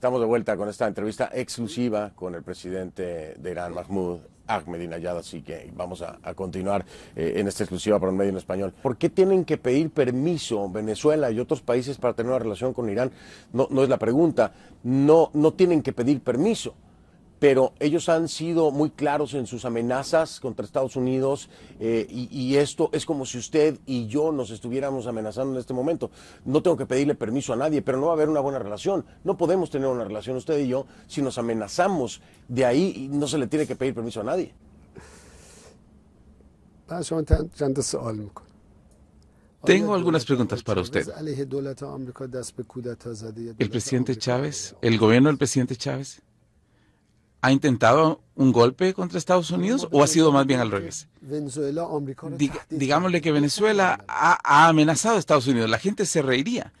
Estamos de vuelta con esta entrevista exclusiva con el presidente de Irán, Mahmoud Ahmadinejad, así que vamos a, continuar eh, en esta exclusiva para un medio en español. ¿Por qué tienen que pedir permiso Venezuela y otros países para tener una relación con Irán? No, no es la pregunta. No, no tienen que pedir permiso pero ellos han sido muy claros en sus amenazas contra Estados Unidos eh, y, y, esto es como si usted y yo nos estuviéramos amenazando en este momento. No tengo que pedirle permiso a nadie, pero no va a haber una buena relación. No podemos tener una relación usted y yo si nos amenazamos. De ahí no se le tiene que pedir permiso a nadie. Tengo algunas preguntas para usted. ¿El presidente Chávez, el gobierno del presidente Chávez ha intentado un golpe contra Estados Unidos o ha sido más bien al revés? digámosle que Venezuela ha, amenazado a Estados Unidos, la gente se reiría.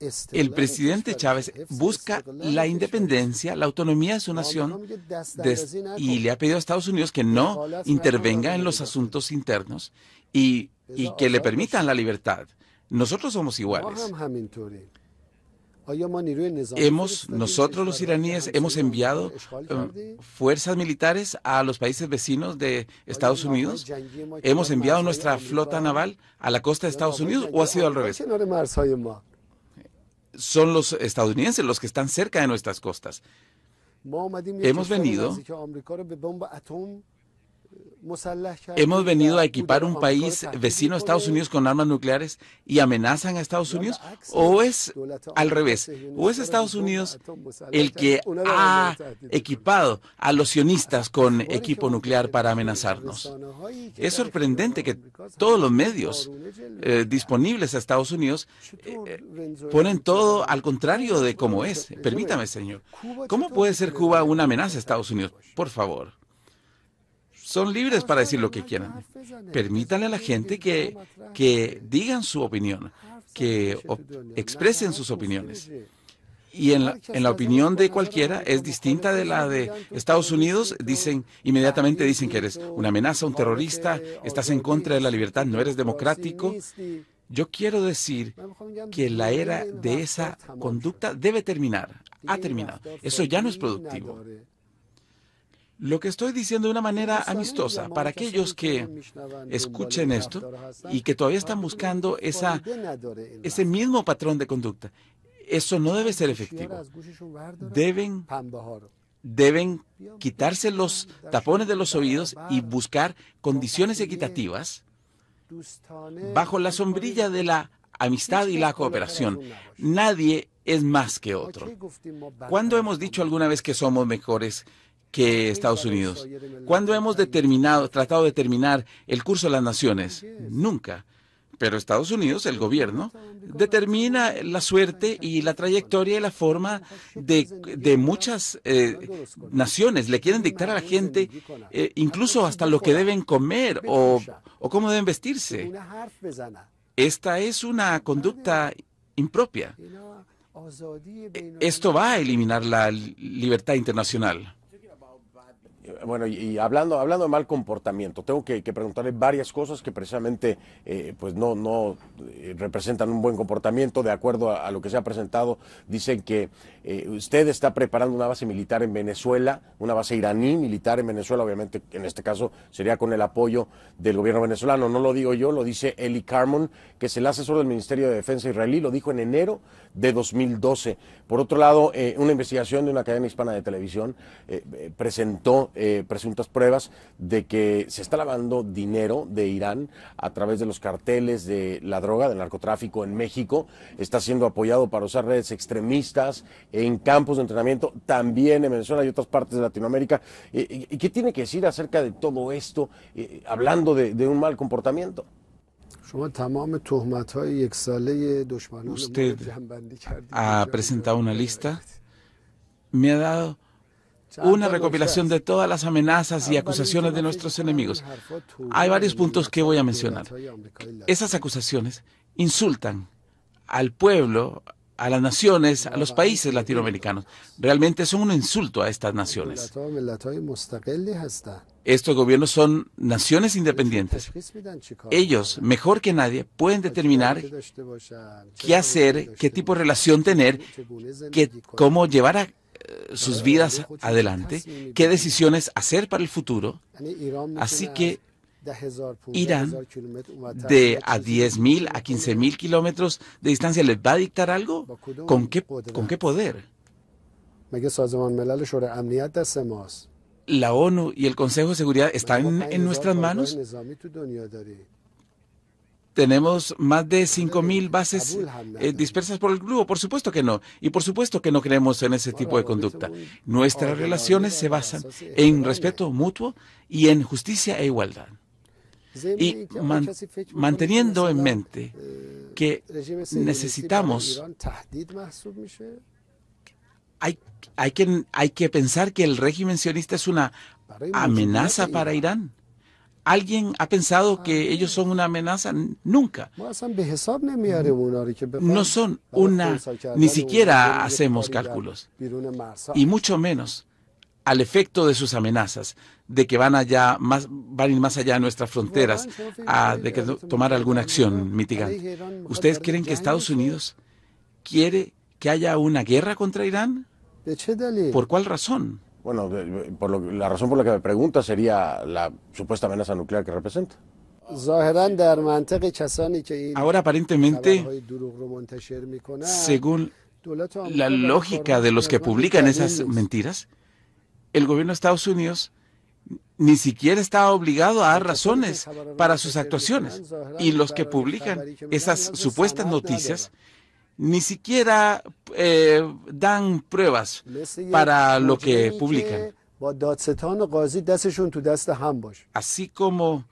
Este El presidente Chávez busca la independencia, la autonomía de su nación y le ha pedido a Estados Unidos que no intervenga en los asuntos internos y, y que le permitan la libertad. Nosotros somos iguales. Hemos, nosotros los iraníes hemos enviado eh, fuerzas militares a los países vecinos de Estados Unidos. Hemos enviado nuestra flota naval a la costa de Estados Unidos o ha sido al revés. Son los estadounidenses los que están cerca de nuestras costas. Hemos venido Hemos venido a equipar un país vecino a Estados Unidos con armas nucleares y amenazan a Estados Unidos. O es al revés. O es Estados Unidos el que ha equipado a los sionistas con equipo nuclear para amenazarnos. Es sorprendente que todos los medios eh, disponibles a Estados Unidos eh, ponen todo al contrario de cómo es. Permítame, señor. ¿Cómo puede ser Cuba una amenaza a Estados Unidos? Por favor. Son libres para decir lo que quieran. Permítanle a la gente que, digan su opinión, que expresen sus opiniones. Y en la, opinión de cualquiera es distinta de la de Estados Unidos. Dicen, inmediatamente dicen que eres una amenaza, un terrorista, estás en contra de la libertad, no eres democrático. Yo quiero decir que la era de esa conducta debe terminar, ha terminado. Eso ya no es productivo. Lo que estoy diciendo de una manera amistosa para aquellos que escuchen esto y que todavía están buscando ese mismo patrón de conducta, eso no debe ser efectivo. Deben, deben quitarse los tapones de los oídos y buscar condiciones equitativas bajo la sombrilla de la amistad y la cooperación. Nadie es más que otro. ¿Cuándo hemos dicho alguna vez que somos mejores que Estados Unidos. ¿Cuándo hemos determinado, tratado de determinar el curso de las naciones? Nunca. Pero Estados Unidos, el gobierno, determina la suerte y la trayectoria y la forma de, muchas eh, naciones. Le quieren dictar a la gente eh, incluso hasta lo que deben comer o cómo deben vestirse. Esta es una conducta impropia. Esto va a eliminar la libertad internacional bueno, y, hablando, hablando de mal comportamiento, tengo que, preguntarle varias cosas que precisamente eh, pues no, no eh, representan un buen comportamiento. De acuerdo a, lo que se ha presentado, dicen que eh, usted está preparando una base militar en Venezuela, una base iraní militar en Venezuela, obviamente en este caso sería con el apoyo del gobierno venezolano. No lo digo yo, lo dice Eli Carmon, que es el asesor del Ministerio de Defensa israelí, lo dijo en enero de 2012. Por otro lado, una investigación de una cadena hispana de televisión presentó eh, presuntas pruebas de que se está lavando dinero de Irán a través de los carteles de la droga, del narcotráfico en México. Está siendo apoyado para usar redes extremistas en campos de entrenamiento, también en Venezuela y otras partes de Latinoamérica. Eh, eh, ¿Y, qué tiene que decir acerca de todo esto, hablando de, de un mal comportamiento? Usted ha presentado una lista. Me ha dado una recopilación de todas las amenazas y acusaciones de nuestros enemigos. Hay varios puntos que voy a mencionar. Esas acusaciones insultan al pueblo, a las naciones, a los países latinoamericanos. Realmente son un insulto a estas naciones. Estos gobiernos son naciones independientes. Ellos, mejor que nadie, pueden determinar qué hacer, qué tipo de relación tener, qué, cómo llevar a sus vidas adelante, qué decisiones hacer para el futuro. Así que Irán, de a 10.000 a 15.000 kilómetros de distancia, ¿les va a dictar algo? ¿Con qué, con qué poder? ¿La ONU y el Consejo de Seguridad están en nuestras manos? tenemos más de 5.000 bases eh, dispersas por el grupo. Por supuesto que no. Y por supuesto que no creemos en ese tipo de conducta. Nuestras relaciones se basan en respeto mutuo y en justicia e igualdad. Y manteniendo en mente eh, que necesitamos hay, hay que pensar que el régimen sionista es una amenaza para Irán. ¿Alguien ha pensado que ah. ellos son una amenaza? Nunca. No son una, ni siquiera hacemos cálculos, y mucho menos al efecto de sus amenazas, de que van allá, más, ir más allá de nuestras fronteras, a, de que tomar alguna acción mitigante. ¿Ustedes creen que Estados Unidos quiere que haya una guerra contra Irán? ¿Por cuál razón? Bueno, por la razón por la que me pregunta sería la supuesta amenaza nuclear que representa. Ahora aparentemente, según la lógica de los que publican esas mentiras, el gobierno de Estados Unidos ni siquiera está obligado a dar razones para sus actuaciones. Y los que publican esas supuestas noticias ni siquiera eh, dan pruebas para lo que publican. Así como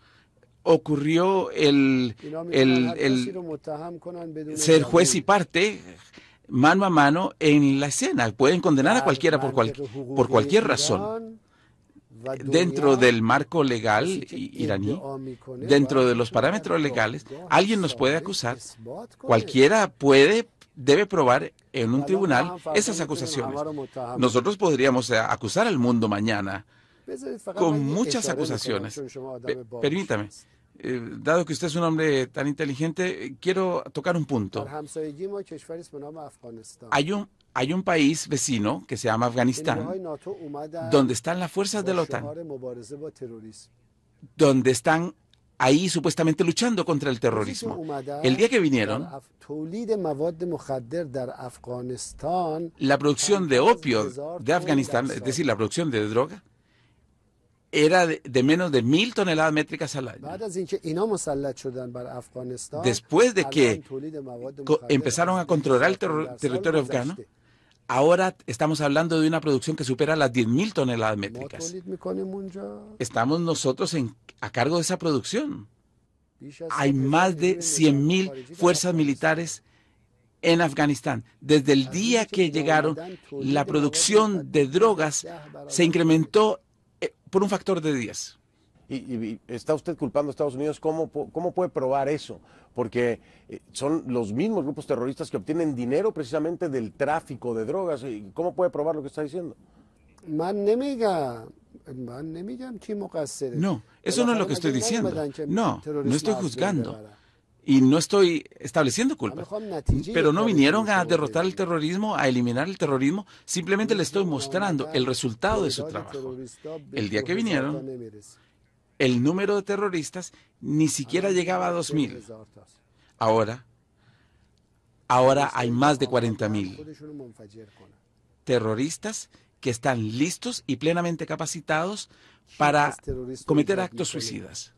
ocurrió el, ser juez y parte mano a mano en la escena. Pueden condenar a cualquiera por, por cualquier razón dentro del marco legal iraní, dentro de los parámetros legales, alguien nos puede acusar, cualquiera puede debe probar en un tribunal esas acusaciones. Nosotros podríamos eh, acusar al mundo mañana pues, eh, con muchas acusaciones. Permítame, eh, dado que usted es un hombre tan inteligente, quiero tocar un punto. Hay un, hay un país vecino que se llama Afganistán, donde están las fuerzas de la OTAN, donde están ahí supuestamente luchando contra el terrorismo. El día que vinieron, la producción de opio de Afganistán, es decir, la producción de droga, era de, menos de mil toneladas métricas al año. Después de que empezaron a controlar el territorio afgano, Ahora estamos hablando de una producción que supera las 10.000 toneladas métricas. Estamos nosotros a cargo de esa producción. Hay más de 100.000 fuerzas militares en Afganistán. Desde el día que llegaron, la producción de drogas se incrementó eh, por un factor de 10. Y, está usted culpando a Estados Unidos, ¿cómo, ¿cómo puede probar eso? Porque eh, son los mismos grupos terroristas que obtienen dinero precisamente del tráfico de drogas. ¿Cómo puede probar lo que está diciendo? No, eso no es lo que estoy diciendo. No, no estoy juzgando. Y no estoy estableciendo culpa. Pero no vinieron a derrotar el terrorismo, a eliminar el terrorismo. Simplemente le estoy mostrando el resultado de su trabajo. El día que vinieron, el número de terroristas ni siquiera llegaba a 2.000. Ahora, ahora hay más de 40.000 terroristas que están listos y plenamente capacitados para cometer actos suicidas.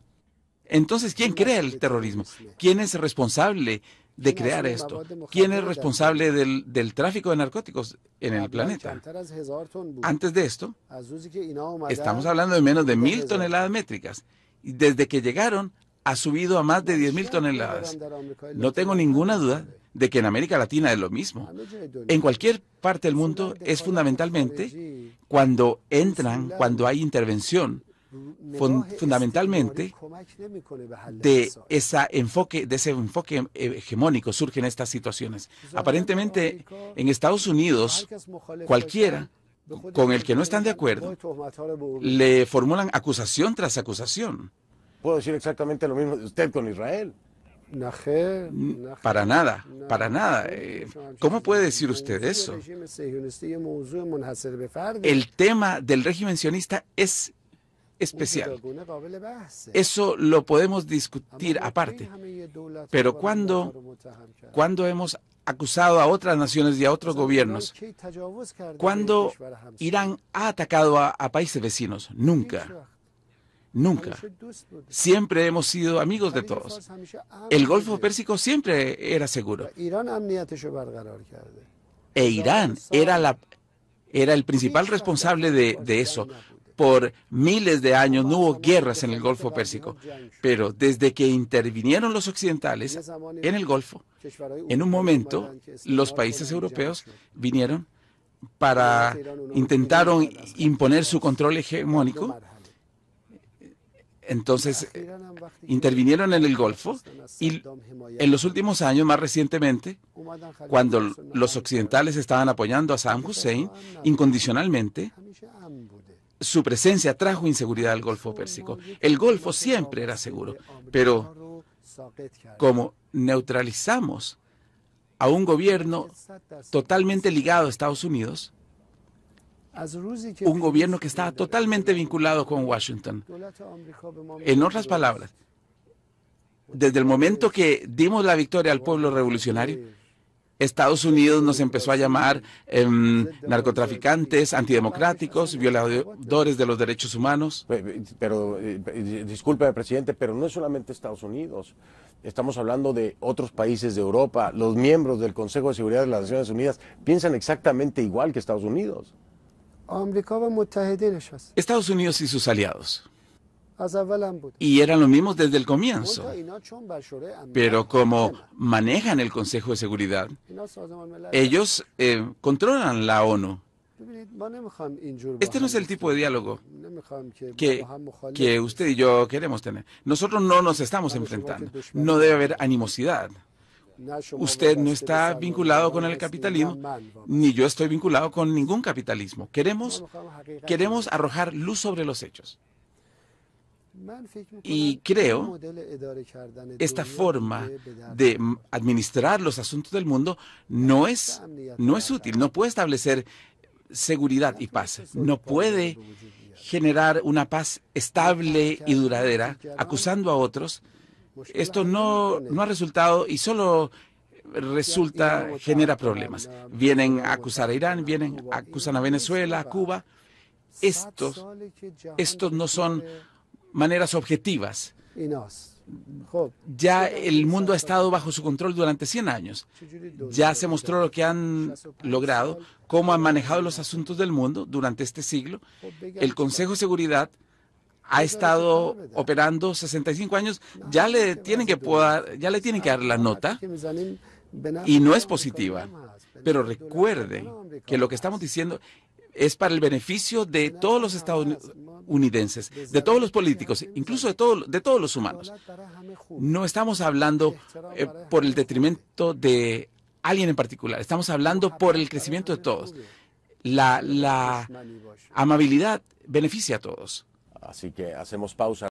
Entonces, ¿quién crea el terrorismo? ¿Quién es responsable de crear esto? ¿Quién es responsable del, tráfico de narcóticos en el planeta? Antes de esto, estamos hablando de menos de mil toneladas métricas. desde que llegaron, ha subido a más de mil toneladas. No tengo ninguna duda de que en América Latina es lo mismo. En cualquier parte del mundo es fundamentalmente cuando entran, cuando hay intervención, fundamentalmente de, ese enfoque, de ese enfoque hegemónico surgen estas situaciones. Aparentemente, en Estados Unidos, cualquiera con el que no están de acuerdo le formulan acusación tras acusación. Puedo decir exactamente lo mismo de usted con Israel. Para nada, para nada. ¿Cómo puede decir usted eso? El tema del régimen sionista es especial. Eso lo podemos discutir aparte. Pero cuando, cuando hemos acusado a otras naciones y a otros gobiernos, cuando Irán ha atacado a, países vecinos, nunca. Nunca. Siempre hemos sido amigos de todos. El Golfo Pérsico siempre era seguro. E Irán era, la, era el principal responsable de eso por miles de años no hubo guerras en el Golfo Pérsico, pero desde que intervinieron los occidentales en el Golfo, en un momento los países europeos vinieron para intentaron imponer su control hegemónico entonces, ah, eh, intervinieron en el Golfo este, y en los últimos años, más recientemente, cuando los occidentales estaban apoyando a Saddam Hussein incondicionalmente, su presencia trajo inseguridad al Golfo Pérsico. El Golfo siempre era seguro, pero como neutralizamos a un gobierno totalmente ligado a Estados Unidos, un gobierno que estaba totalmente vinculado con Washington. En otras palabras, desde el momento que dimos la victoria al pueblo revolucionario, Estados Unidos nos empezó a llamar em, narcotraficantes, antidemocráticos, violadores de los derechos humanos. Pero, eh, disculpe, presidente, pero no es solamente Estados Unidos. Estamos hablando de otros países de Europa. Los miembros del Consejo de Seguridad de las Naciones Unidas piensan exactamente igual que Estados Unidos. Estados Unidos y sus aliados. Y eran los mismos desde el comienzo. Pero como manejan el Consejo de Seguridad, ellos eh, controlan la ONU. Este no es el tipo de diálogo que usted y yo queremos tener. Nosotros no nos estamos enfrentando. No debe haber animosidad usted no está vinculado con el capitalismo, ni yo estoy vinculado con ningún capitalismo. Queremos, queremos arrojar luz sobre los hechos. Y creo esta forma de administrar los asuntos del mundo no es, no es útil, no puede establecer seguridad y paz, no puede generar una paz estable y duradera acusando a otros esto no, ha resultado y solo resulta, genera problemas. Vienen a acusar a Irán, vienen, a acusar a Venezuela, a Cuba. Estos, estos no son maneras objetivas. Ya el mundo ha estado bajo su control durante 100 años. Ya se mostró lo que han logrado, cómo han manejado los asuntos del mundo durante este siglo. El Consejo de Seguridad ha estado operando 65 años, ya le tienen que poder, ya le tienen que dar la nota y no es positiva. Pero recuerden que lo que estamos diciendo es para el beneficio de todos los estadounidenses, de todos los políticos, incluso de, todos, de todos los humanos. No estamos hablando eh, por el detrimento de alguien en particular, estamos hablando por el crecimiento de todos. la amabilidad beneficia a todos. Así que hacemos pausa.